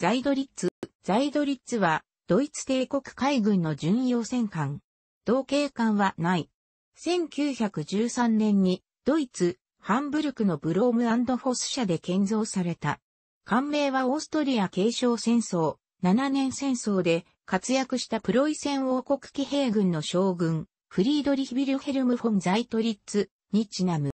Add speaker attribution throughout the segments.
Speaker 1: ザイドリッツ。ザイドリッツは、ドイツ帝国海軍の巡洋戦艦。同型艦はない。1913年に、ドイツ、ハンブルクのブロームフォス社で建造された。艦名はオーストリア継承戦争、7年戦争で活躍したプロイセン王国騎兵軍の将軍、フリードリヒ・ビルヘルム・フォン・ザイトリッツにちなむ。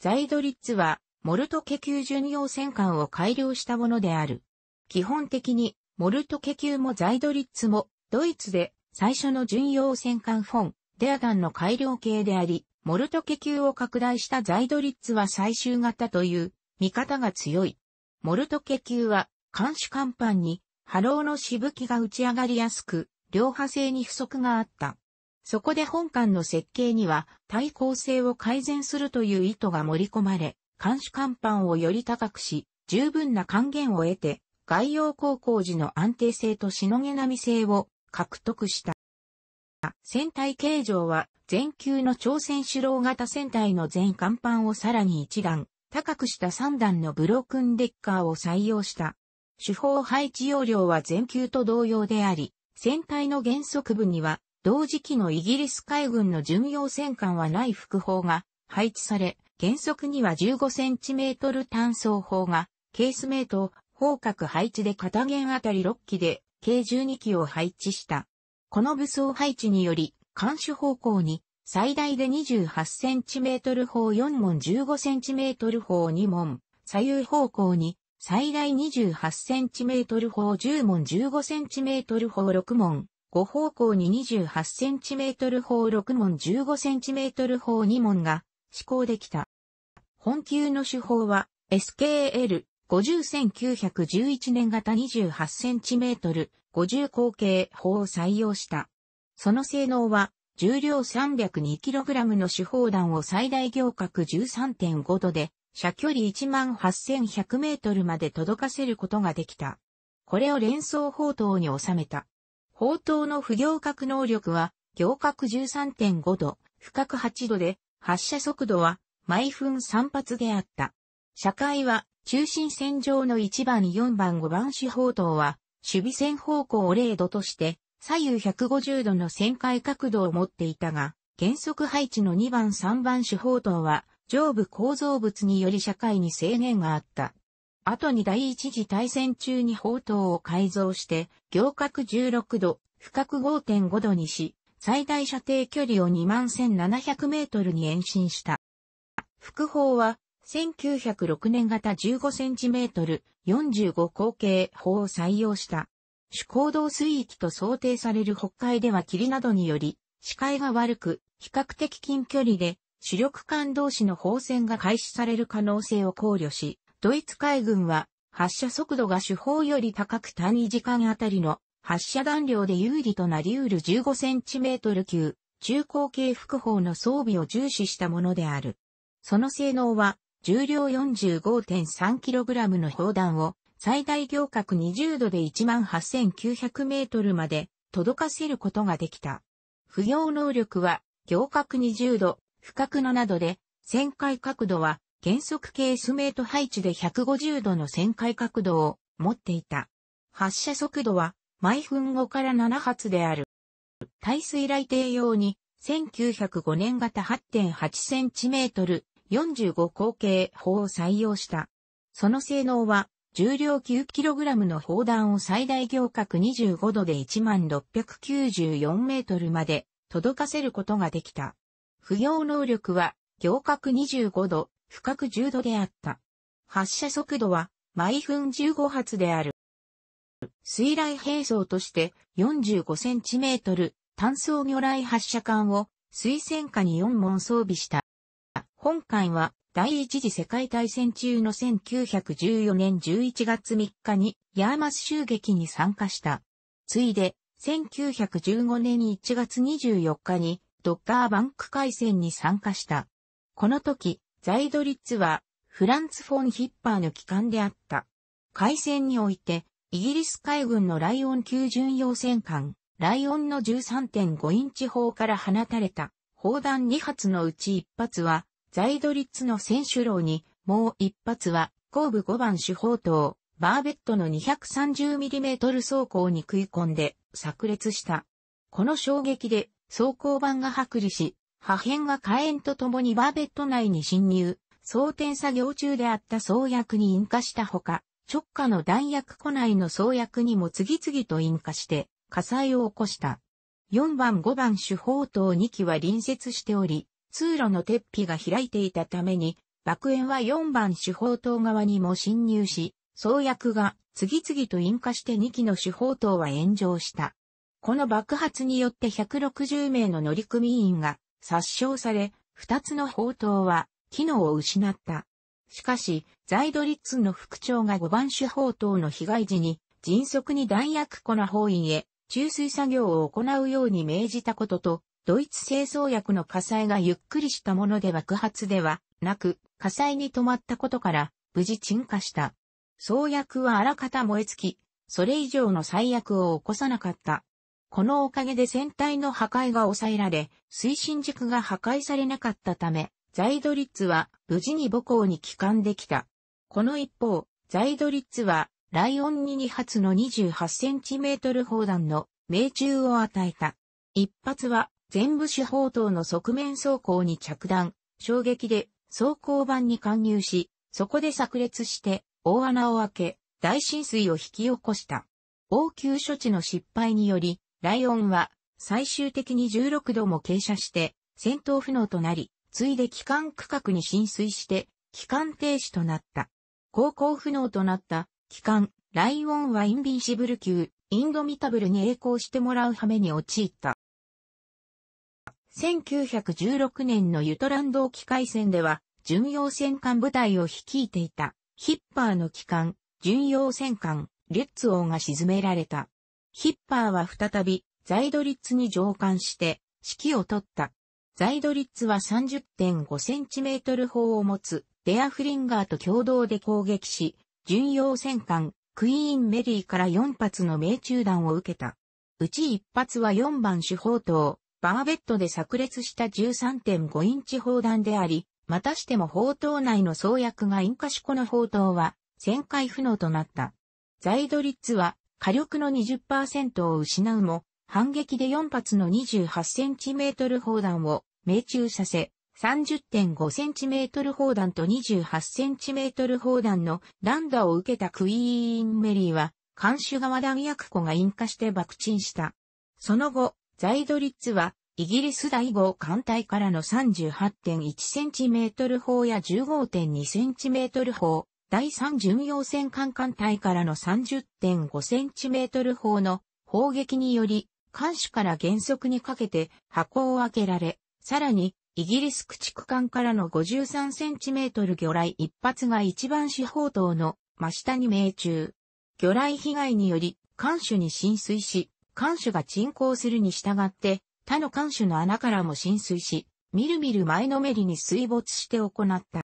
Speaker 1: ザイドリッツは、モルト家級巡洋戦艦を改良したものである。基本的に、モルトケ級もザイドリッツも、ドイツで最初の巡洋戦艦フォン、デアガンの改良系であり、モルトケ級を拡大したザイドリッツは最終型という見方が強い。モルトケ級は監視甲板に波浪のしぶきが打ち上がりやすく、両派性に不足があった。そこで本艦の設計には対抗性を改善するという意図が盛り込まれ、監視甲板をより高くし、十分な還元を得て、外洋航行時の安定性としのげなみ性を獲得した。船体形状は全球の朝鮮主郎型船体の全甲板をさらに一段、高くした3段のブロークンデッカーを採用した。手法配置容量は全球と同様であり、船体の原則部には、同時期のイギリス海軍の巡洋戦艦はない副砲が配置され、原則には 15cm 単装砲が、ケースメイト、方角配置で片弦あたり6機で、計12機を配置した。この武装配置により、監視方向に、最大で 28cm 砲4門 15cm 砲2門、左右方向に、最大 28cm 砲10門 15cm 砲6門、5方向に 28cm 砲6門 15cm 砲2門が施行できた。本級の手法は SKL 501911年型28センチメートル50口径砲を採用した。その性能は重量 302kg の手砲弾を最大行角13.5度で射距離18100メートルまで届かせることができた。これを連装砲塔に収めた。砲塔の不行角能力は行角13.5度、深角8度で発射速度は毎分3発であった。社会は中心線上の1番4番5番四方等は、守備線方向を0度として、左右150度の旋回角度を持っていたが、原則配置の2番3番四方等は、上部構造物により社会に制限があった。後に第一次大戦中に砲塔を改造して、行角16度、深角5.5度にし、最大射程距離を2万1700メートルに延伸した。副砲は1906年型 15cm、45口径砲を採用した。主行動水域と想定される北海では霧などにより、視界が悪く、比較的近距離で、主力艦同士の砲戦が開始される可能性を考慮し、ドイツ海軍は、発射速度が主砲より高く単位時間あたりの発射弾量で有利となり得る 15cm 級、中高径副砲の装備を重視したものである。その性能は、重量 45.3kg の砲弾を最大行角20度で 18,900m まで届かせることができた。不要能力は行角20度、深角7度で、旋回角度は原則ケースメート配置で150度の旋回角度を持っていた。発射速度は毎分5から7発である。耐水雷艇用に1905年型8.8センチメートル、45口径砲を採用した。その性能は、重量 9kg の砲弾を最大行角25度で1694メートルまで届かせることができた。不要能力は、行角25度、深く10度であった。発射速度は、毎分15発である。水雷兵装として45センチメートル単装魚雷発射管を水戦下に4門装備した。今回は第一次世界大戦中の1914年11月3日にヤーマス襲撃に参加した。ついで、1915年1月24日にドッカーバンク海戦に参加した。この時、ザイドリッツはフランツ・フォン・ヒッパーの機関であった。海戦において、イギリス海軍のライオン級巡洋戦艦、ライオンの13.5インチ砲から放たれた砲弾2発のうち1発はザイドリッツの選手楼に、もう一発は、後部5番手砲塔、バーベットの 230mm 走行に食い込んで、炸裂した。この衝撃で、走行板が剥離し、破片が火炎とともにバーベット内に侵入、装填作業中であった創薬に引火したほか、直下の弾薬庫内の創薬にも次々と引火して、火災を起こした。4番5番手砲塔2機は隣接しており、通路の鉄皮が開いていたために、爆炎は4番手砲塔側にも侵入し、創薬が次々と引火して2機の手砲塔は炎上した。この爆発によって160名の乗組員が殺傷され、2つの砲塔は機能を失った。しかし、ザイドリッツの副長が5番手砲塔の被害時に、迅速に弾薬庫の包囲へ、注水作業を行うように命じたことと、ドイツ製造薬の火災がゆっくりしたもので爆発ではなく、火災に止まったことから、無事沈下した。創薬はあらかた燃え尽き、それ以上の災悪を起こさなかった。このおかげで船体の破壊が抑えられ、推進軸が破壊されなかったため、ザイドリッツは無事に母校に帰還できた。この一方、ザイドリッツは、ライオンに2発の28センチメートル砲弾の命中を与えた。一発は全部手法塔の側面走行に着弾、衝撃で走行板に貫入し、そこで炸裂して大穴を開け、大浸水を引き起こした。応急処置の失敗により、ライオンは最終的に16度も傾斜して戦闘不能となり、ついで機関区画に浸水して機関停止となった。航行不能となった機関、ライオンはインビンシブル級、インドミタブルに栄光してもらう羽目に陥った。1916年のユトランド機械戦では、巡洋戦艦部隊を率いていた、ヒッパーの機関、巡洋戦艦、レッツ王が沈められた。ヒッパーは再び、ザイドリッツに上艦して、指揮を取った。ザイドリッツは3 0 5トル砲を持つ、デアフリンガーと共同で攻撃し、巡洋戦艦、クイーンメリーから4発の命中弾を受けた。うち1発は4番主砲塔、バーベットで炸裂した13.5インチ砲弾であり、またしても砲塔内の創薬が引火しこの砲塔は、旋回不能となった。ザイドリッツは火力の20%を失うも、反撃で4発の2 8トル砲弾を命中させ、3 0 5トル砲弾と2 8トル砲弾の乱打を受けたクイーンメリーは、監守側弾薬庫が引火して爆沈した。その後、ザイドリッツは、イギリス第5艦隊からの 38.1cm 砲や 15.2cm 砲、第3巡洋戦艦艦隊からの 30.5cm 砲の砲撃により、艦首から原則にかけて箱を開けられ、さらに、イギリス駆逐艦からの 53cm 魚雷一発が一番四方塔の真下に命中。魚雷被害により、艦首に浸水し、艦首が沈降するに従って、他の艦首の穴からも浸水し、みるみる前のめりに水没して行った。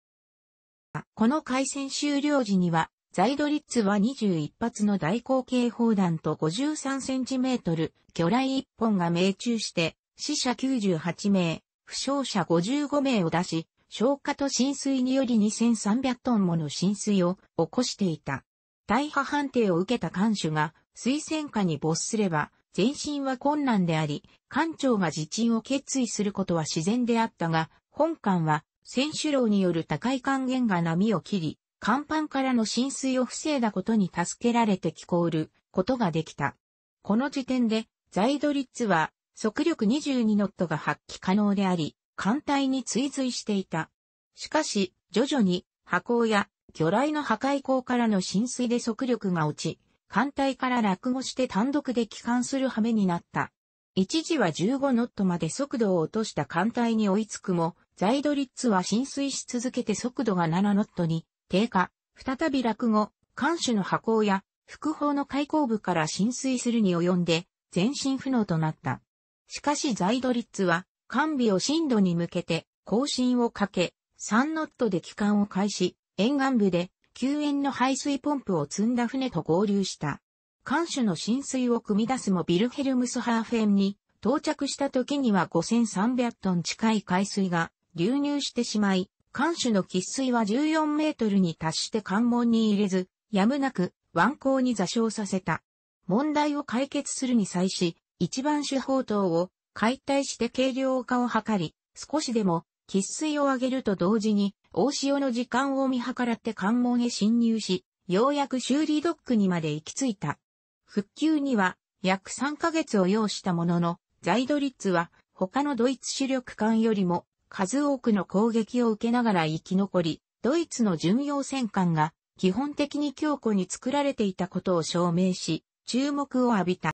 Speaker 1: この海戦終了時には、ザイドリッツは21発の大口径砲弾と53センチメートル、魚雷1本が命中して、死者98名、負傷者55名を出し、消火と浸水により2300トンもの浸水を起こしていた。大破判定を受けた艦首が水戦下に没すれば、前進は困難であり、艦長が自鎮を決意することは自然であったが、本艦は、選手楼による高い還元が波を切り、甲板からの浸水を防いだことに助けられて聞こえることができた。この時点で、ザイドリッツは、速力22ノットが発揮可能であり、艦隊に追随していた。しかし、徐々に、波高や魚雷の破壊口からの浸水で速力が落ち、艦隊から落語して単独で帰還する羽目になった。一時は15ノットまで速度を落とした艦隊に追いつくも、ザイドリッツは浸水し続けて速度が7ノットに低下。再び落語、艦首の破行や、副砲の開口部から浸水するに及んで、前進不能となった。しかしザイドリッツは、艦尾を深度に向けて、更進をかけ、3ノットで帰還を開始、沿岸部で救援の排水ポンプを積んだ船と合流した。艦首の浸水を汲み出すもビルヘルムスハーフェンに到着した時には5300トン近い海水が流入してしまい、艦首の喫水は14メートルに達して関門に入れず、やむなく湾口に座礁させた。問題を解決するに際し、一番手法等を解体して軽量化を図り、少しでも喫水を上げると同時に大潮の時間を見計らって関門へ侵入し、ようやく修理ドックにまで行き着いた。復旧には約3ヶ月を要したものの、ザイドリッツは他のドイツ主力艦よりも数多くの攻撃を受けながら生き残り、ドイツの巡洋戦艦が基本的に強固に作られていたことを証明し、注目を浴びた。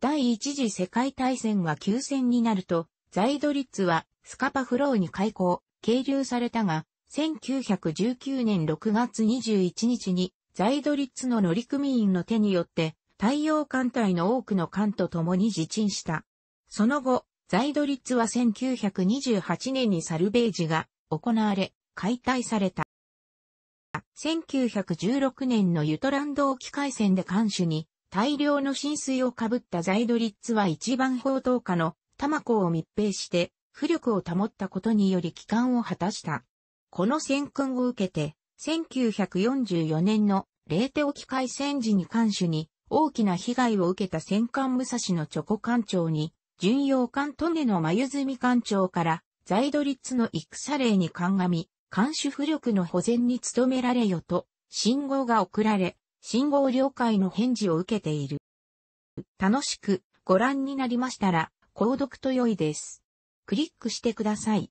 Speaker 1: 第一次世界大戦が休戦になると、ザイドリッツはスカパフローに開港、係留されたが、1919年6月21日に、ザイドリッツの乗組員の手によって、太陽艦隊の多くの艦と共に自沈した。その後、ザイドリッツは1928年にサルベージが行われ、解体された。1916年のユトランド沖海戦で艦首に大量の浸水をかぶったザイドリッツは一番砲塔下のタマコを密閉して浮力を保ったことにより帰還を果たした。この戦訓を受けて、1944年の冷手沖海戦時に艦首に大きな被害を受けた戦艦武蔵のチョコ艦長に、巡洋艦トネの眉積艦長からザイドリッツの戦例に鑑み、艦首浮力の保全に努められよと、信号が送られ、信号了解の返事を受けている。楽しくご覧になりましたら、購読と良いです。クリックしてください。